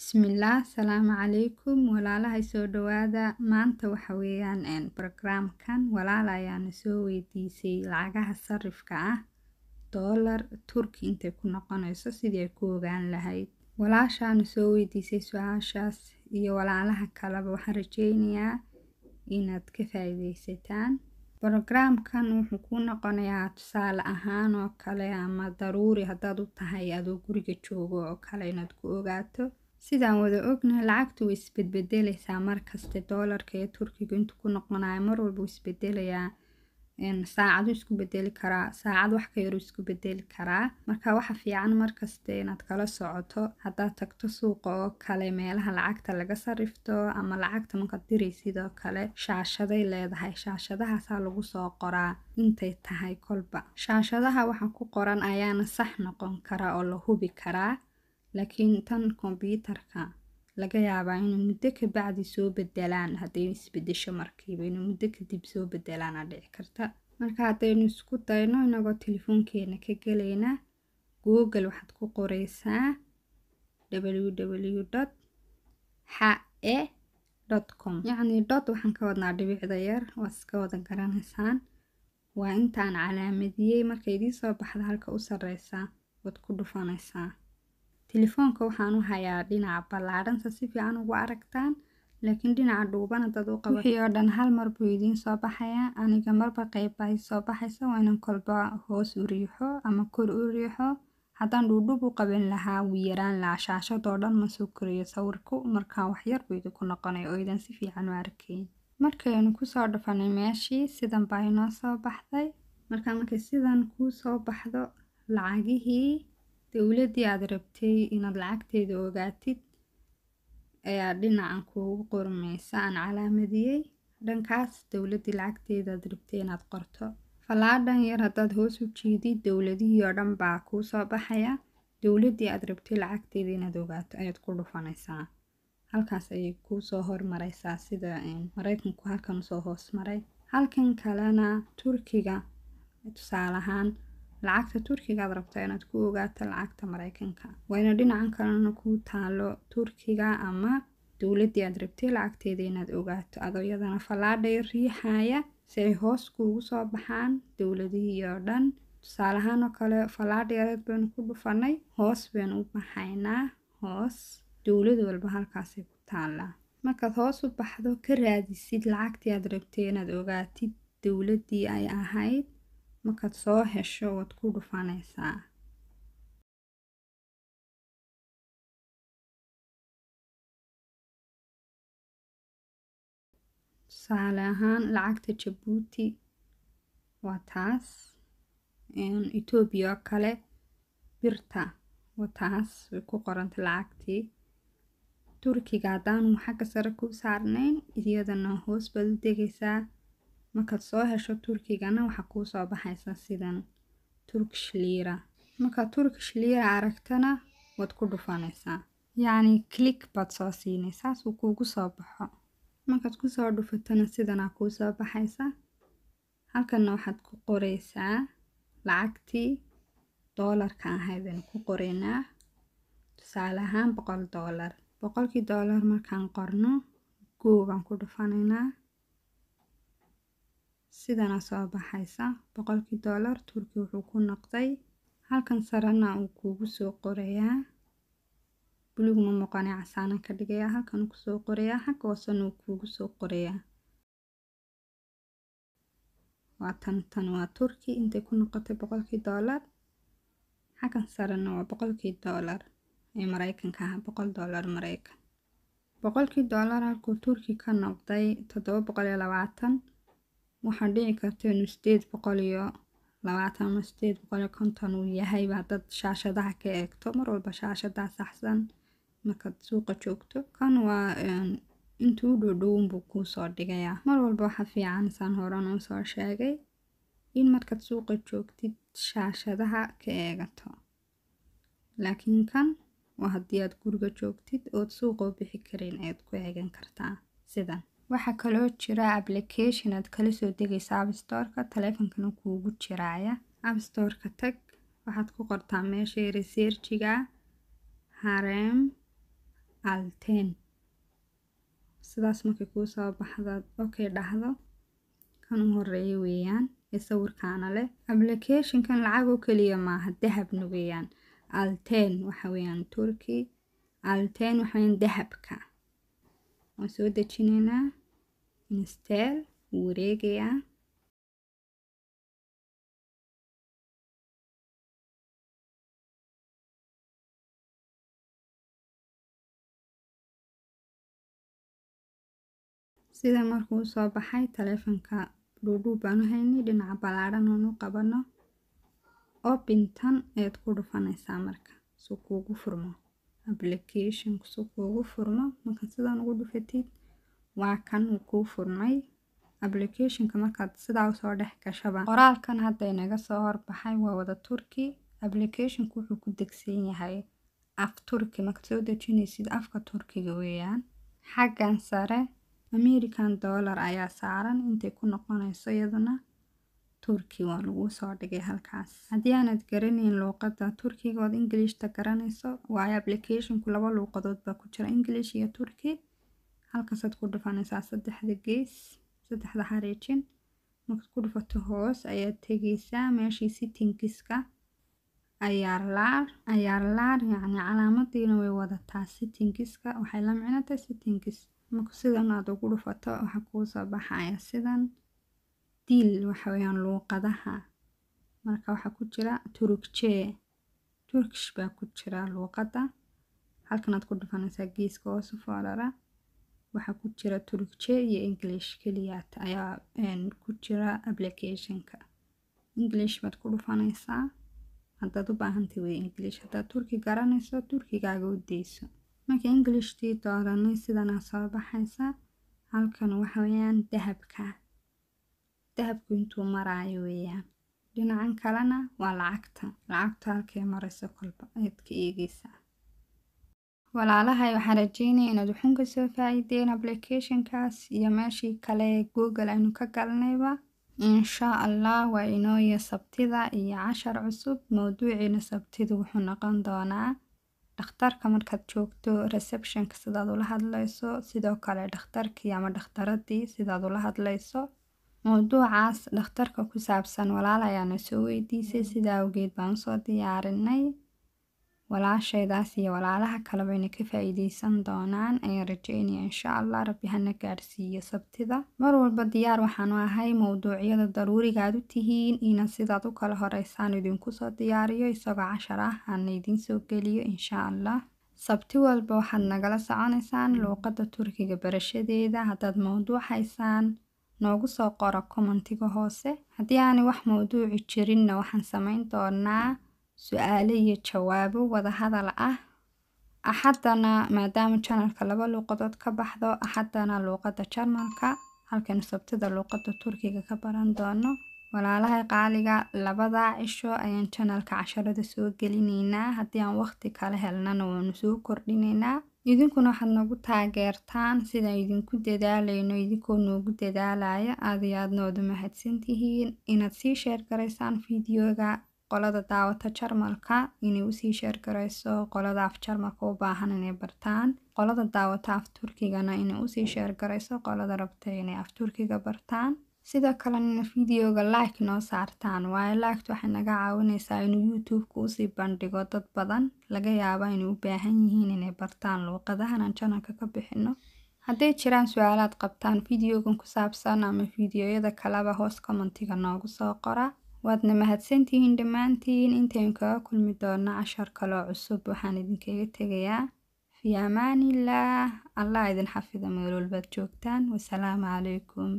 Bismillah, salaamu calaykum walaalaha soo dhawaada maanta waxa weeyaan programkan walaal ayaana soo weydiisay lacagaha sarifka ah doolar turki intay ku noqonayso sidii ay ku ogaan lahayd walaashaana soo weydiisay su-aashaas iyo walaalaha kaleba waxaan rajeynayaa inaad ka faa'iideysataan brograamkan wuxuu kuu noqonayaa tusaale ahaan oo kale ama daruuri haddaad u tahay adoo guriga joogo oo kale inaad ku ogaato Sidaan wada ognahay lacagtu way isbadbadaleysaa markasta doolarka ee turkiga intu ku noqonayo marwalba wuu isbadalayaa saacaduu isku bedeli karaa saacad wax ka yaruu isku bedeli karaa marka waxa fiican markasta inaad kala socoto haddaad tagto suuqa oo kale meelaha lacagta laga sarifto ama lacagta markaad diray sidoo kale shaashaday leedahay shaashadahaasaa lagu soo qoraa intay tahay kolba shaashadaha waxa ku qoran ayaana sax noqon karaa oo la hubi karaa laakiin tan kombyuutarka laga yaabaa inuu muddo kabacdi soo bedelaan hadday isbedesho markiiba inuu muddo kadib soo bedelaana dhici karta marka haddaynu isku dayno inagoo telefoonkeena ka gelayna google waxaad ku qoreysaa www dot e com yacni dot waxaan ka wadnaa dhibicda yar waad iska wada garanaysaan waa intaan calaamadiyey markay idiin soo baxda halka u sarreysa waad ku dhufanaysaa waxaan u hayaa dhinaca balaran si fiican ugu aragtaan laakiin dhinaca dhuubana dad uqawan wixi oo dhan hal mar buu idiin soo baxayaa aniga marba qayb baa iso baxaysa waa inan kolba hoos u riixo ama kor uriixo hadan dhudhub uqabani lahaa wuu yarani lahaa shashada oo dhan soo korayo sawirku marka wax yar buu idinku noqoni oo idan si fiican u arkeynin. Markaynu kusoo dhafanay meeshii sidan baa inoo soo baxday marka markay sidan kuusoo baxdo lacagihii. Dowladii aad rabtay inaad lacagteeda ogaatid ayaa dhinacan kuugu qormeysa aan calaamadiyay. Dhankaas dowladii lacagteeda rabtay inaad qorto. Faladhan yar haddaad hoos u jiidid dowladihii oo dhan baa kuu soo baxaya. Dowladii aad rabtay lacagteeda inaad ogaato ayaad ku dhufaneysaa. Halkaas ayay kuu soo hormareysaa sida mareykanku halkan usoo hoos maray. Halkan kalena turkiga tusaalahaan. Lacagta Turkiga aad rabto inaad ku ogaato lacagta Maraykanka, wayna dhinaca kalena ku taalo Turkiga ama dowladii aad rabtay lacagteeda inaad ogaato adoo iyadana fallaadhay riixaya si ay hoos kuugu soo baxaan dowladihii oo dhan tusaale ahaan oo kale fallaadha yareed baynu ku dhufanay hoos baynu u baxaynaa hoos dowlad walba halkaasay ku taallaa markaad hoos u baxdo ka raadisid lacagtii e aad rabtay inaad ogaatid dowladii ay ahayd Markaad soo hesho waad ku dhufanaysaa. E Tusaale ahaan lacagta Jabuuti waa taas. Itoobiya oo kale birta waa taas way ku qoranta lacagtii. Turkiga haddaan waxba ka sare ku saarnayn iyadana hoos baad u degaysaa markaad soo hesho turkigana waxaa kuu soo baxaysa sidan turkish liira markaad turkish liira aragtana waad ku dhufanaysaa yacni click baad soo siinay saasuu kuugu soo baxo markaad kusoo dhufatana sidanaa kuu soo baxaysa halkanna waxaad ku qoreysaa lacagtii doolarka ahaydaynu ku qoraynaa tusaale ahaan boqol doolar boqolkii doolar markaan qorno goo baan ku dhufanaynaa sidana soo baxaysa boqolkii dollar turki wuxuu ku noqday halkan sarana uu kuugu soo qorayaa bulug ma muuqane casaana ka dhigayaa halkan uu kusoo qorayaa xagga hoosena uu kuugu soo qorayaa waa tan tan waa turki intay ku noqotay boqolkii dollar xaggan sarena waa boqolkii dollar ee maraykanka ahaa boqol dollar maraykan boqolkii dollar halkuu turki ka noqday toddoba boqol iyo labaatan waxaa dhici karta inuu sideed boqol iyo labaatan ama sideed boqol iyo konton uu yahay baa dad shaashadaha ka eegto mar walba shaashadaa saxsan markaad suuqa joogto kan waa ehm, intuu u dhowdhowanbuu kuu soo dhigayaa mar walba waxa fiican saan horan oo soo sheegay in markaad suuqa joogtid shaashadaha ka eegato laakiin kan waa haddii aad guriga joogtid ood suuqa u bixi karin ayaad ku eegan kartaa sidan Waxaa kaloo jira application aad kala soo degaysa app store taleefankana kuugu jiraaya app tag waxaad ku qortaa meesha researchiga harem alten. Sidaas markay kuu soo baxdaad okay dhahdo. Kan u horeeya weeyaan ee sawirkaana leh. Application kan lacag oo kaliya maaha dahabna weeyaan. Alten waxa weeyaan Turkey. Alten waxa weeyaan dahabka waan soo dejinaynaa instaal wareegaya sida markuu soo baxay taleefanka dhuudhuu baanu haynay dhinaca ballaadhan oonu qabano oo bintan ayaad ku dhufanaysaa marka suu kuugu furmo application si uu kugu furmo markaad sidan ugu dhufatid waa kan wuu kuu furmay applicationka markaad sidaa usoo dhex gashaba qoraalkan hadda inaga soo horbaxay waa wada turki applicationka wuxuu ku degsan yahay af turki markaad soo dejinaysid afka turkiga weeyaan xaggan sare american dollar ayaa saaran intay ku noqonayso iyaduna Turki waa lagu soo dhigay halkaas haddii aanad garanayn luuqada turkiga ood englishta garanayso waayo applicationku laba luuqadood baa ku jira english iyo turki halkaasaad ku dhufanaysaa saddexda gees saddexda xariijin markaad ku dhufato hoos ayaad tegaysaa meeshii sitingiska ayaar laar ayaa laar yacni calaamadiina way wadataa sitingiska waxay la micno tahay sittingis marka sidan aad ugu dhufato waxaa kuu soo baxaya sidan diil waxa weeyaan luuqadaha marka waxaa ku jira turukjee turkish baa ku jira luuqada halkanaad ku dhufanaysaa geeska hoose foorara waxaa ku jira turukjee iyo english keliya ayaa ku jira applicationka english baad ku dhufanaysaa haddaad u baahantay wey english haddaad turki garanayso turkigaaga u dayso marka englishtii dooranay sidanaa soo baxaysa halkan waxa weeyaan dahabka dahabku intuu maraayo weeyaan dhinacan kalena waa lacagta lacagtu halkay marayso kolba ayaad ka eegaysaa walaalahay waxaan rajeynaya inaad wuxuun kasoo faa'iideen applicationkaas iyo meeshii kale ee google aynu ka galnayba insha allah waa inooya sabtida iyo cashar cusub mawduuciina sabtidu wuxuu noqon doonaa dhakhtarka markaad joogto receptionka sidaad ula hadlayso sidoo kale dhakhtarkii ama dhakhtaradii sidaad ula hadlayso Mawduucaas dhakhtarka ku saabsan walaal ayaa weydiisay sidaa awgeed baan usoo diyaarinay walasheydas iyo walaalaha kale wayna ka faideysan doonaan ayaan rajeynaya insha Allah rabbi hana gaarsiyo sabtida mar walba diyaar waxaan u ahay mawduucyada daruuriga u tihiin inaan sidaad u kala horeysaan idinku soo diyaariyo isagoo cashar ah aanna idin soo geliyo insha Allah sabti walba waxaad nagala soconaysaan luuqadda turkiga barashadeeda haddaad mawduuc haysaan Noogu soo qoro kommentiga hoose haddii aanay wax mawduuci jirinna waxaan samayn doonaa su-aalo iyo jawaabo wada hadal ah axaddana maadaama janalka laba luuqadood ka baxdo axaddana luuqada jarmalka halkan sabtida luuqada turkiga ka baran doono walaalahay qaaliga labadaa cisho ayaan janalka casharada soo gelineynaa haddii aan waqti kala helnana waanu soo kordhineynaa idinkuna waxaad nagu taageertaan sidaan idinku dadaalayno idinkoo noogu dadaalaya aad iyo aad nooda mahadsantihiin inaad sii sheer garaysaan fideoga qolada daawata jarmalka inay usii sheer garayso qolada af jarmalka u baahan inay bartaan qolada daawata af turkigana inay usii sheer garayso qolada rabta inay af turkiga bartaan Sidoo kalena fiidiyowga like noo saartaan waayo liketu waxay naga caawineysaa inuu Youtube-ka usii bandhigo dad badan laga yaabo inay u baahan yihiin inay bartaan luuqadahanaan aan ka bixino. Haddii jiraan su-aalaad qabtaan fiidiyowgan ku saabsan ama fiidiyowyada kaleba hoos commentiga noogu soo qora. Waadna mahadsantihiin dhammaantiin intaynu kaga kulmi doono cashar kale oo cusub waxaan idinkaga tegayaa Fi Allah idin xafido meel walbaad joogtaan. wasalaamu calaykum.